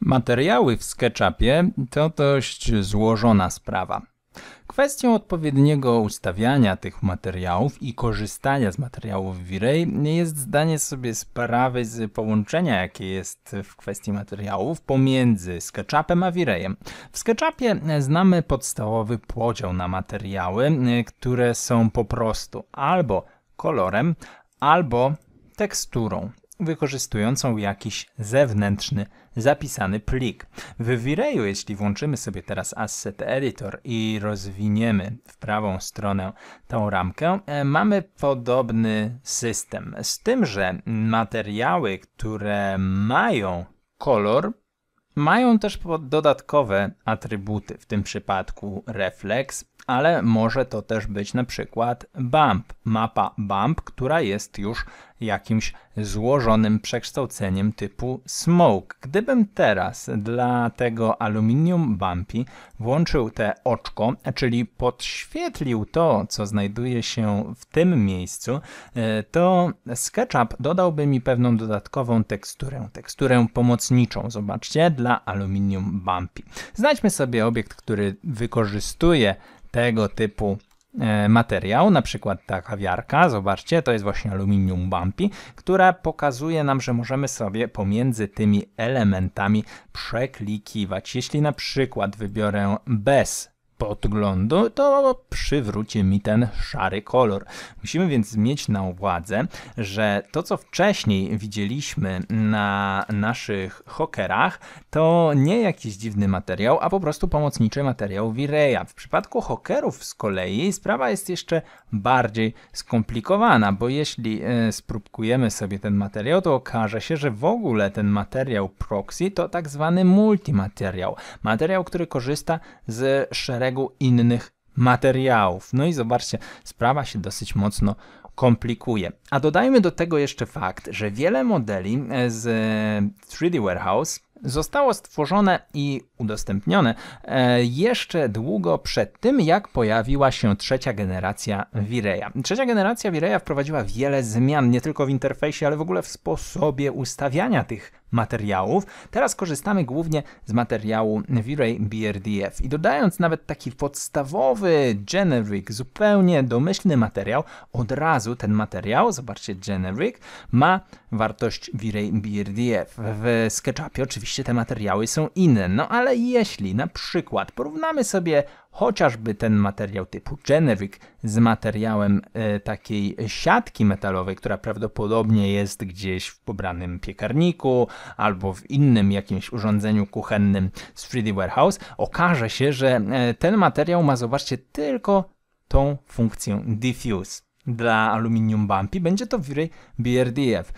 Materiały w SketchUpie to dość złożona sprawa. Kwestią odpowiedniego ustawiania tych materiałów i korzystania z materiałów V-Ray jest zdanie sobie sprawy z połączenia, jakie jest w kwestii materiałów pomiędzy SketchUpem a V-Rayem. W SketchUpie znamy podstawowy podział na materiały, które są po prostu albo kolorem, albo teksturą wykorzystującą jakiś zewnętrzny zapisany plik. W Vireju, jeśli włączymy sobie teraz Asset Editor i rozwiniemy w prawą stronę tą ramkę, e, mamy podobny system. Z tym, że materiały, które mają kolor, mają też dodatkowe atrybuty, w tym przypadku refleks, ale może to też być na przykład BAMP, mapa BAMP, która jest już jakimś złożonym przekształceniem typu smoke. Gdybym teraz dla tego aluminium bumpy włączył te oczko, czyli podświetlił to, co znajduje się w tym miejscu, e, to SketchUp dodałby mi pewną dodatkową teksturę, teksturę pomocniczą, zobaczcie, dla aluminium bumpy. Znajdźmy sobie obiekt, który wykorzystuje tego typu e, materiał, na przykład ta kawiarka, zobaczcie, to jest właśnie aluminium bumpy, która pokazuje nam, że możemy sobie pomiędzy tymi elementami przeklikiwać. Jeśli na przykład wybiorę bez podglądu, to przywróci mi ten szary kolor. Musimy więc mieć na uwadze, że to co wcześniej widzieliśmy na naszych hokerach, to nie jakiś dziwny materiał, a po prostu pomocniczy materiał Vireya. W przypadku hokerów z kolei sprawa jest jeszcze bardziej skomplikowana, bo jeśli e, spróbkujemy sobie ten materiał, to okaże się, że w ogóle ten materiał proxy to tak zwany multimateriał. Materiał, który korzysta z szeregu szeregu innych materiałów. No i zobaczcie, sprawa się dosyć mocno komplikuje. A dodajmy do tego jeszcze fakt, że wiele modeli e, z 3D e, Warehouse Zostało stworzone i udostępnione e, jeszcze długo przed tym, jak pojawiła się trzecia generacja Vireja. Trzecia generacja Vireja wprowadziła wiele zmian, nie tylko w interfejsie, ale w ogóle w sposobie ustawiania tych materiałów. Teraz korzystamy głównie z materiału V-Ray BRDF i dodając nawet taki podstawowy generic, zupełnie domyślny materiał, od razu ten materiał, zobaczcie generic, ma wartość V-Ray BRDF. W SketchUpie oczywiście oczywiście te materiały są inne. No ale jeśli na przykład porównamy sobie chociażby ten materiał typu Generic z materiałem e, takiej siatki metalowej, która prawdopodobnie jest gdzieś w pobranym piekarniku albo w innym jakimś urządzeniu kuchennym z 3D Warehouse, okaże się, że e, ten materiał ma, zobaczcie, tylko tą funkcję diffuse dla Aluminium Bumpy będzie to BRDF.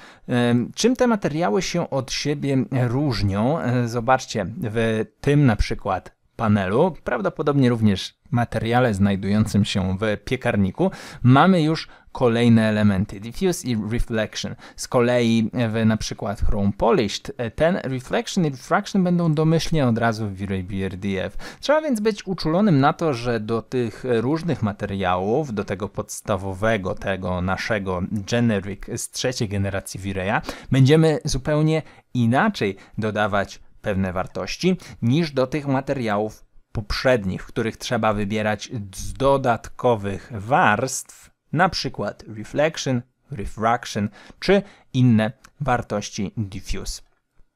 Czym te materiały się od siebie różnią? E, zobaczcie, w tym na przykład panelu, prawdopodobnie również materiale znajdującym się w piekarniku, mamy już kolejne elementy, diffuse i reflection. Z kolei w na przykład Chrome Polished ten reflection i refraction będą domyślnie od razu w BRDF. Trzeba więc być uczulonym na to, że do tych różnych materiałów, do tego podstawowego, tego naszego generic z trzeciej generacji V-Raya, będziemy zupełnie inaczej dodawać pewne wartości niż do tych materiałów poprzednich, w których trzeba wybierać z dodatkowych warstw, na przykład reflection, refraction czy inne wartości diffuse.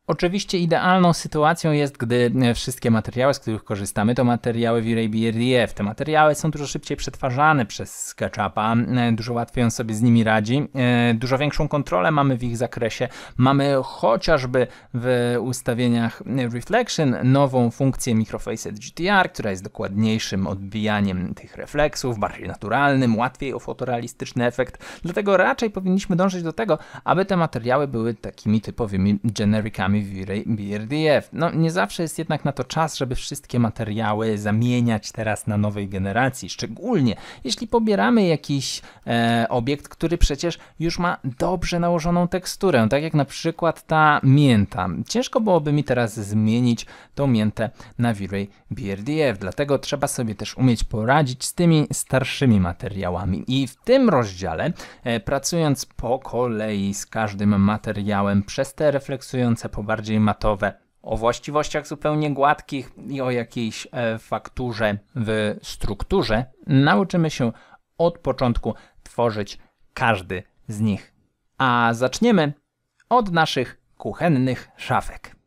Oczywiście idealną sytuacją jest, gdy e, wszystkie materiały, z których korzystamy, to materiały V-Ray BRDF. Te materiały są dużo szybciej przetwarzane przez SketchUpa, e, dużo łatwiej on sobie z nimi radzi, e, dużo większą kontrolę mamy w ich zakresie. Mamy chociażby w ustawieniach Reflection nową funkcję Microfacet GTR, która jest dokładniejszym odbijaniem tych refleksów, bardziej naturalnym, łatwiej o fotorealistyczny efekt. Dlatego raczej powinniśmy dążyć do tego, aby te materiały były takimi typowymi generikami materiałami VRDF. No, nie zawsze jest jednak na to czas, żeby wszystkie materiały zamieniać teraz na nowej generacji, szczególnie jeśli pobieramy jakiś e, obiekt, który przecież już ma dobrze nałożoną teksturę, tak jak na przykład ta mięta. Ciężko byłoby mi teraz zmienić tą miętę na V-Ray BRDF, dlatego trzeba sobie też umieć poradzić z tymi starszymi materiałami. I w tym rozdziale, e, pracując po kolei z każdym materiałem przez te refleksujące po bardziej matowe, o właściwościach zupełnie gładkich i o jakiejś e, fakturze w strukturze nauczymy się od początku tworzyć każdy z nich. A zaczniemy od naszych kuchennych szafek.